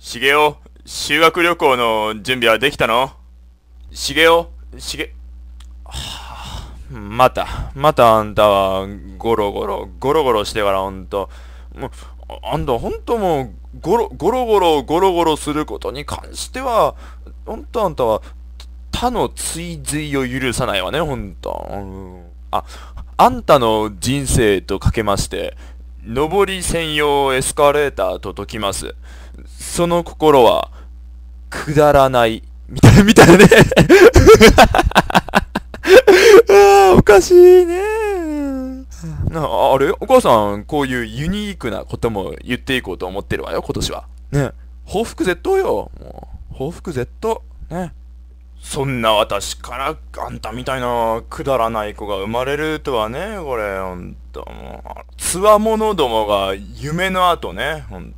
しげお、修学旅行の準備はできたのしげお、しげ、はあ、また、またあんたは、ゴロゴロ、ゴロゴロしてからほんと、あんたほんともう、ゴロ、ゴロゴロ、ゴロゴロすることに関しては、ほんとあんたは、他の追随を許さないわね、ほんと。うん、あ、あんたの人生とかけまして、上り専用エスカレーターと解きます。その心は、くだらない。みたい、みたいねああ、おかしいね。なあれお母さん、こういうユニークなことも言っていこうと思ってるわよ、今年は。ね。報復絶当よ。もう、報復絶当。ね。そんな私からあんたみたいなくだらない子が生まれるとはね、これ、ほんと、もう、つわものどもが夢の後ね、ほん、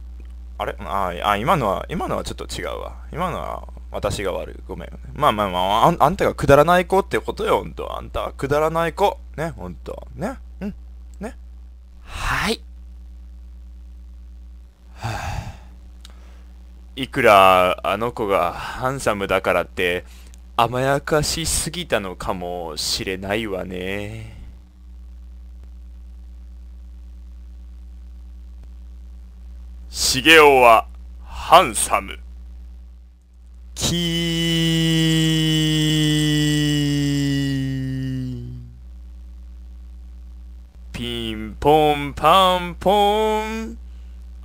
あれああ、今のは、今のはちょっと違うわ。今のは私が悪い。ごめん、まあまあまあ、あんあんたがくだらない子ってことよ、ほんと。あんたはくだらない子。ね、ほんと。ね、うん、ね。はい。はあ、いくらあの子がハンサムだからって甘やかしすぎたのかもしれないわね。茂雄はハンサム。キーピンポンパンポン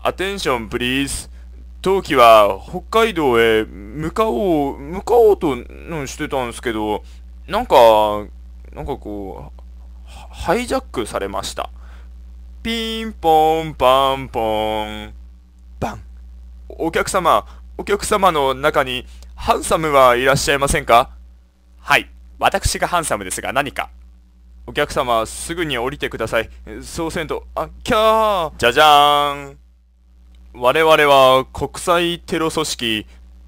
アテンションプリーズ冬期は北海道へ向かおう、向かおうとしてたんですけど、なんか、なんかこう、ハイジャックされました。ピンポンパンポン。バン。お客様、お客様の中にハンサムはいらっしゃいませんかはい。私がハンサムですが何か。お客様、すぐに降りてください。そうせんと、あ、キャーじゃじゃーん。我々は国際テロ組織、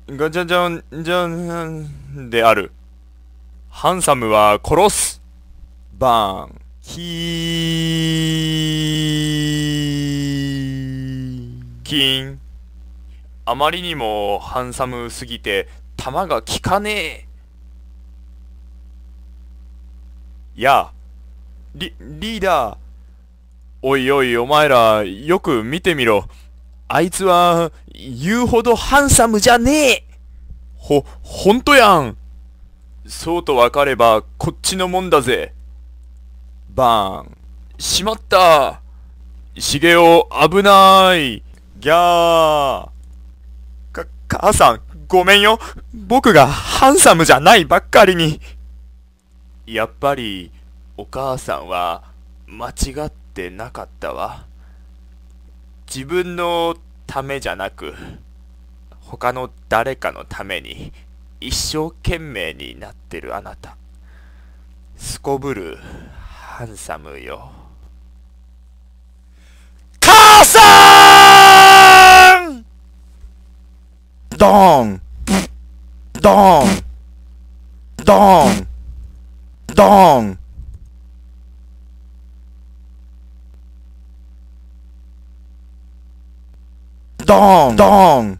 ガジャジャン、ジャン、である。ハンサムは殺すバーン。キーキン。あまりにもハンサムすぎて、弾が効かねえ。やあ、リ、リーダー。おいおい、お前ら、よく見てみろ。あいつは、言うほどハンサムじゃねえほ、ほんとやんそうとわかれば、こっちのもんだぜ。バーン。しまったしげお、危ないギャーか、母さん、ごめんよ。僕がハンサムじゃないばっかりに。やっぱり、お母さんは、間違ってなかったわ。自分のためじゃなく他の誰かのために一生懸命になってるあなたすこぶるハンサムよ母さんドーンドーンドーンドーン dong, dong.